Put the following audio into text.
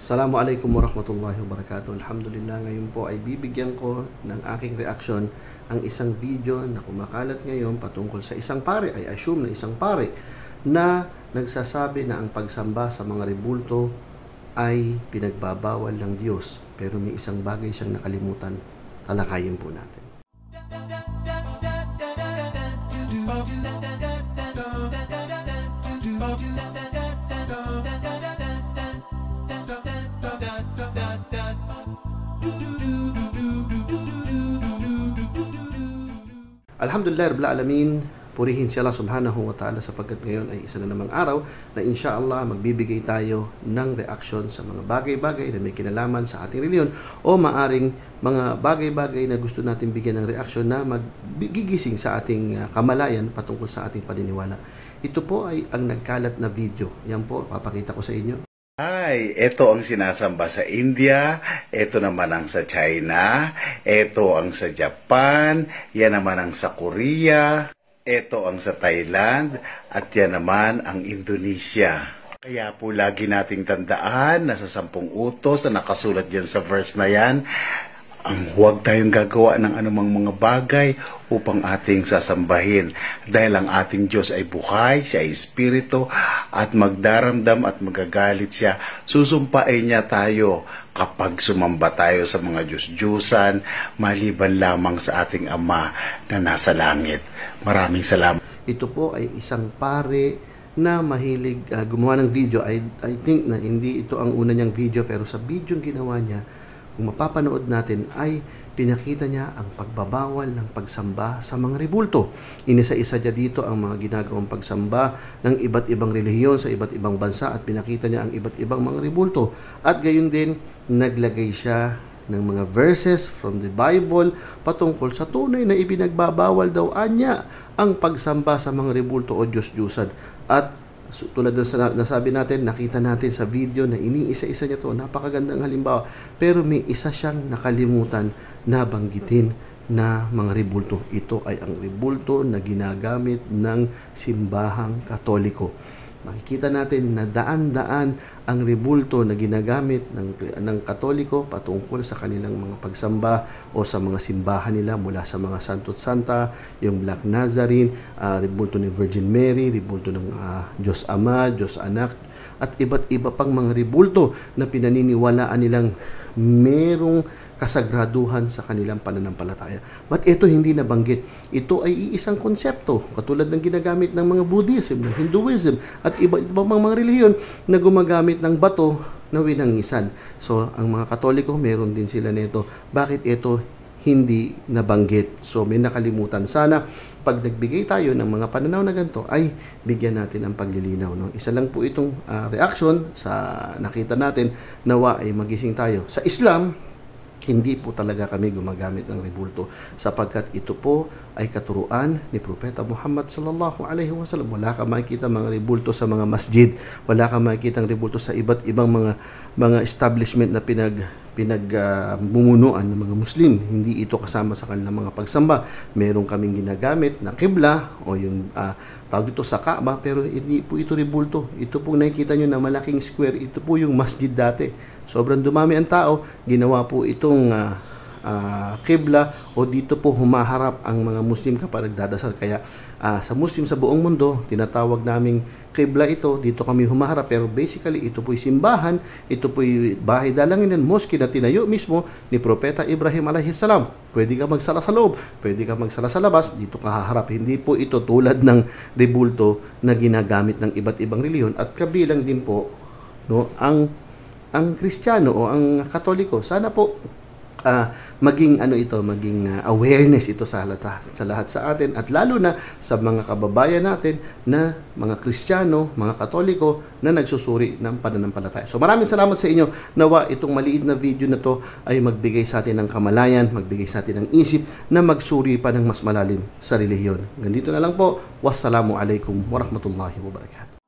Assalamualaikum warahmatullahi wabarakatuh. Alhamdulillah, ngayon po ay bibigyan ko ng aking reaction ang isang video na kumakalat ngayon patungkol sa isang pare, ay assume na isang pare, na nagsasabi na ang pagsamba sa mga rebulto ay pinagbabawal ng Diyos. Pero may isang bagay siyang nakalimutan. Talakayin po natin. Alhamdulillah Rabbil Alamin, purihin si Allah subhanahu wa ta'ala sapagkat ngayon ay isa na namang araw na insya magbibigay tayo ng reaksyon sa mga bagay-bagay na may kinalaman sa ating reliyon o maaring mga bagay-bagay na gusto natin bigyan ng reaksyon na magigising sa ating ah, kamalayan patungkol sa ating paniniwala. Ito po ay ang nagkalat na video. Yan po, papakita ko sa inyo. Ay, ito ang sinasamba sa India, ito naman ang sa China, ito ang sa Japan, yan naman ang sa Korea, ito ang sa Thailand, at yan naman ang Indonesia. Kaya po lagi nating tandaan na sa sampung utos na nakasulat dyan sa verse na yan, ang huwag tayong gagawa ng anumang mga bagay upang ating sasambahin dahil ang ating Diyos ay buhay, siya ay espiritu at magdaramdam at magagalit siya. Susumpain niya tayo kapag sumamba tayo sa mga diyos diyosan maliban lamang sa ating Ama na nasa langit. Maraming salamat. Ito po ay isang pare na mahilig uh, gumawa ng video. I, I think na hindi ito ang una niyang video pero sa video ginawa niya kung mapapanood natin ay pinakita niya ang pagbabawal ng pagsamba sa mga rebulto. Inisa-isa niya dito ang mga ginagawang pagsamba ng iba't ibang relihiyon sa iba't ibang bansa at pinakita niya ang iba't ibang mga rebulto. At gayon din, naglagay siya ng mga verses from the Bible patungkol sa tunay na ibinagbabawal daw anya ang pagsamba sa mga rebulto o Diyos-Diyosan at So, tulad ng nasabi natin, nakita natin sa video na iniisa-isa niya to. Napakagandang halimbawa. Pero may isa siyang nakalimutan na banggitin na mga ribulto. Ito ay ang ribulto na ginagamit ng simbahang katoliko. Makikita natin na daan-daan ang rebulto na ginagamit ng, ng Katoliko patungkol sa kanilang mga pagsamba o sa mga simbahan nila mula sa mga Santo't Santa, yung Black Nazarene, uh, ah, rebulto ni Virgin Mary, rebulto ng uh, Diyos Ama, Diyos Anak, at iba't iba pang mga rebulto na pinaniniwalaan nilang merong kasagraduhan sa kanilang pananampalataya. But ito hindi nabanggit. Ito ay iisang konsepto, katulad ng ginagamit ng mga Buddhism, ng Hinduism, at iba iba pang mga reliyon na gumagamit ng bato na winangisan. So, ang mga Katoliko, meron din sila nito. Bakit ito hindi nabanggit. So may nakalimutan sana. Pag nagbigay tayo ng mga pananaw na ganito, ay bigyan natin ang paglilinaw. No? Isa lang po itong uh, ah, reaction sa nakita natin, nawa ay magising tayo. Sa Islam, hindi po talaga kami gumagamit ng rebulto sapagkat ito po ay katuruan ni Propeta Muhammad sallallahu alaihi wasallam. Wala ka makikita mga rebulto sa mga masjid, wala kang makikita rebulto sa iba't ibang mga mga establishment na pinag pinagmumunuan ah, uh, ng mga Muslim. Hindi ito kasama sa kanilang mga pagsamba. Meron kaming ginagamit na kibla o yung uh, ah, tawag dito sa Kaaba pero hindi po ito ribulto. Ito po nakikita nyo na malaking square. Ito po yung masjid dati. Sobrang dumami ang tao. Ginawa po itong uh, uh, kibla o dito po humaharap ang mga Muslim kapag nagdadasal. Kaya uh, sa Muslim sa buong mundo, tinatawag naming kibla ito, dito kami humaharap. Pero basically, ito po'y simbahan, ito po'y bahay dalangin ng mosque na tinayo mismo ni Propeta Ibrahim salam. Pwede ka magsala sa loob, pwede ka magsala sa labas, dito ka haharap. Hindi po ito tulad ng debulto na ginagamit ng iba't ibang reliyon at kabilang din po no ang ang Kristiyano o ang Katoliko. Sana po uh, maging ano ito, maging uh, awareness ito sa lahat, sa lahat sa atin at lalo na sa mga kababayan natin na mga Kristiyano, mga Katoliko na nagsusuri ng pananampalataya. So maraming salamat sa inyo. Nawa itong maliit na video na to ay magbigay sa atin ng kamalayan, magbigay sa atin ng isip na magsuri pa ng mas malalim sa relihiyon. Ganito na lang po. Wassalamu alaikum warahmatullahi wabarakatuh.